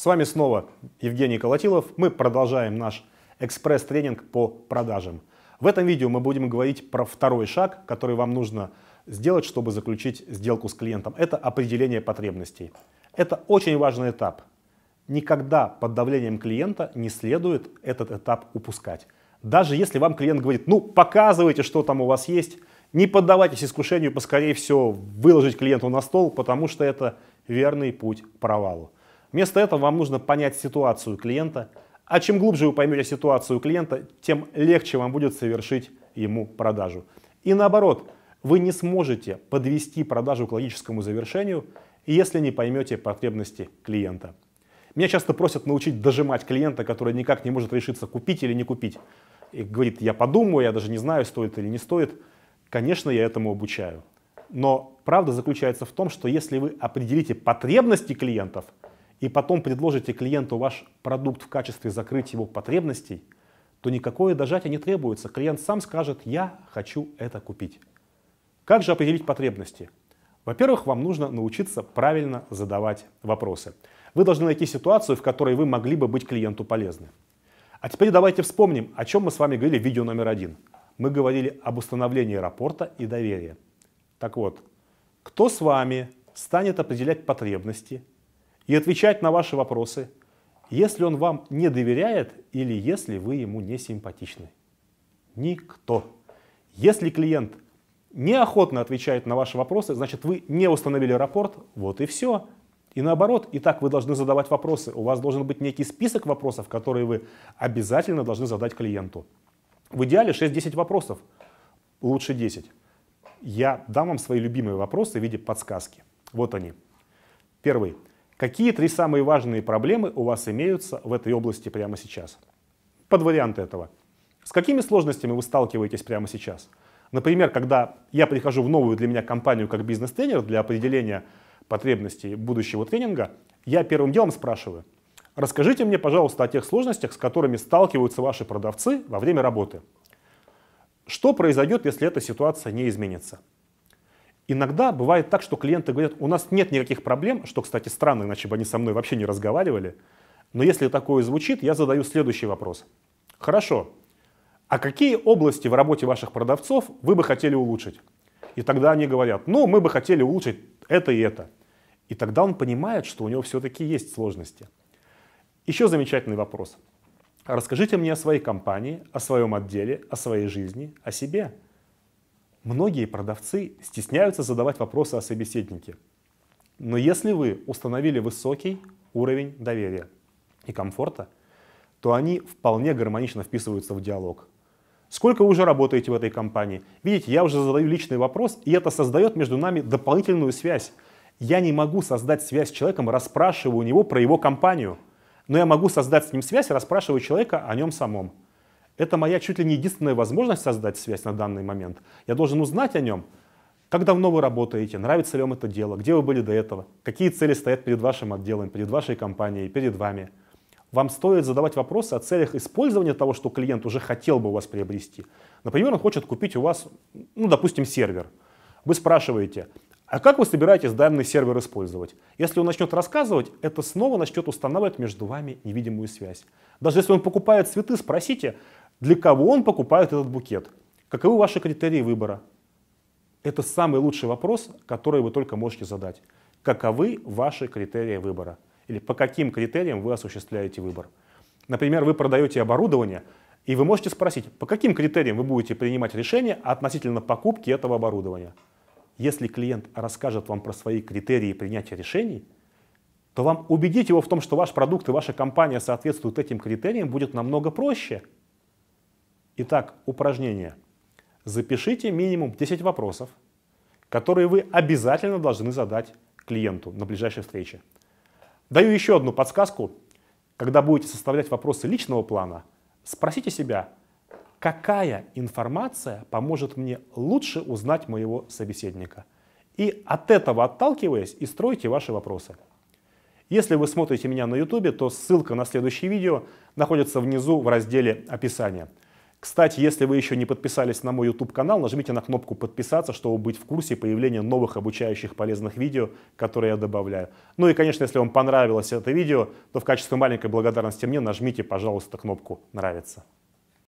С вами снова Евгений Колотилов. Мы продолжаем наш экспресс-тренинг по продажам. В этом видео мы будем говорить про второй шаг, который вам нужно сделать, чтобы заключить сделку с клиентом. Это определение потребностей. Это очень важный этап. Никогда под давлением клиента не следует этот этап упускать. Даже если вам клиент говорит, ну показывайте, что там у вас есть, не поддавайтесь искушению поскорее все выложить клиенту на стол, потому что это верный путь к провалу. Вместо этого вам нужно понять ситуацию клиента. А чем глубже вы поймете ситуацию клиента, тем легче вам будет совершить ему продажу. И наоборот, вы не сможете подвести продажу к логическому завершению, если не поймете потребности клиента. Меня часто просят научить дожимать клиента, который никак не может решиться, купить или не купить. И говорит, я подумаю, я даже не знаю, стоит или не стоит. Конечно, я этому обучаю. Но правда заключается в том, что если вы определите потребности клиентов – и потом предложите клиенту ваш продукт в качестве закрытия его потребностей, то никакое дожатие не требуется. Клиент сам скажет «я хочу это купить». Как же определить потребности? Во-первых, вам нужно научиться правильно задавать вопросы. Вы должны найти ситуацию, в которой вы могли бы быть клиенту полезны. А теперь давайте вспомним, о чем мы с вами говорили в видео номер один. Мы говорили об установлении рапорта и доверия. Так вот, кто с вами станет определять потребности, и отвечать на ваши вопросы, если он вам не доверяет или если вы ему не симпатичны. Никто. Если клиент неохотно отвечает на ваши вопросы, значит вы не установили рапорт, вот и все. И наоборот, и так вы должны задавать вопросы. У вас должен быть некий список вопросов, которые вы обязательно должны задать клиенту. В идеале 6-10 вопросов, лучше 10. Я дам вам свои любимые вопросы в виде подсказки. Вот они. Первый. Какие три самые важные проблемы у вас имеются в этой области прямо сейчас? Под варианты этого. С какими сложностями вы сталкиваетесь прямо сейчас? Например, когда я прихожу в новую для меня компанию как бизнес-тренер для определения потребностей будущего тренинга, я первым делом спрашиваю, расскажите мне, пожалуйста, о тех сложностях, с которыми сталкиваются ваши продавцы во время работы. Что произойдет, если эта ситуация не изменится? Иногда бывает так, что клиенты говорят, у нас нет никаких проблем, что, кстати, странно, иначе бы они со мной вообще не разговаривали. Но если такое звучит, я задаю следующий вопрос. Хорошо, а какие области в работе ваших продавцов вы бы хотели улучшить? И тогда они говорят, ну, мы бы хотели улучшить это и это. И тогда он понимает, что у него все-таки есть сложности. Еще замечательный вопрос. Расскажите мне о своей компании, о своем отделе, о своей жизни, о себе. Многие продавцы стесняются задавать вопросы о собеседнике. Но если вы установили высокий уровень доверия и комфорта, то они вполне гармонично вписываются в диалог. Сколько вы уже работаете в этой компании? Видите, я уже задаю личный вопрос, и это создает между нами дополнительную связь. Я не могу создать связь с человеком, расспрашивая у него про его компанию, но я могу создать с ним связь, расспрашивая человека о нем самом. Это моя чуть ли не единственная возможность создать связь на данный момент. Я должен узнать о нем, как давно вы работаете, нравится ли вам это дело, где вы были до этого, какие цели стоят перед вашим отделом, перед вашей компанией, перед вами. Вам стоит задавать вопросы о целях использования того, что клиент уже хотел бы у вас приобрести. Например, он хочет купить у вас, ну, допустим, сервер. Вы спрашиваете, а как вы собираетесь данный сервер использовать? Если он начнет рассказывать, это снова начнет устанавливать между вами невидимую связь. Даже если он покупает цветы, спросите, для кого он покупает этот букет, каковы ваши критерии выбора. Это самый лучший вопрос, который вы только можете задать. Каковы ваши критерии выбора? Или по каким критериям вы осуществляете выбор? Например, вы продаете оборудование, и вы можете спросить, по каким критериям вы будете принимать решение относительно покупки этого оборудования. Если клиент расскажет вам про свои критерии принятия решений, то вам убедить его в том, что ваш продукт и ваша компания соответствуют этим критериям, будет намного проще, Итак, упражнение. Запишите минимум 10 вопросов, которые вы обязательно должны задать клиенту на ближайшей встрече. Даю еще одну подсказку. Когда будете составлять вопросы личного плана, спросите себя, какая информация поможет мне лучше узнать моего собеседника. И от этого отталкиваясь и стройте ваши вопросы. Если вы смотрите меня на YouTube, то ссылка на следующее видео находится внизу в разделе «Описание». Кстати, если вы еще не подписались на мой YouTube-канал, нажмите на кнопку «Подписаться», чтобы быть в курсе появления новых обучающих полезных видео, которые я добавляю. Ну и, конечно, если вам понравилось это видео, то в качестве маленькой благодарности мне нажмите, пожалуйста, кнопку «Нравится».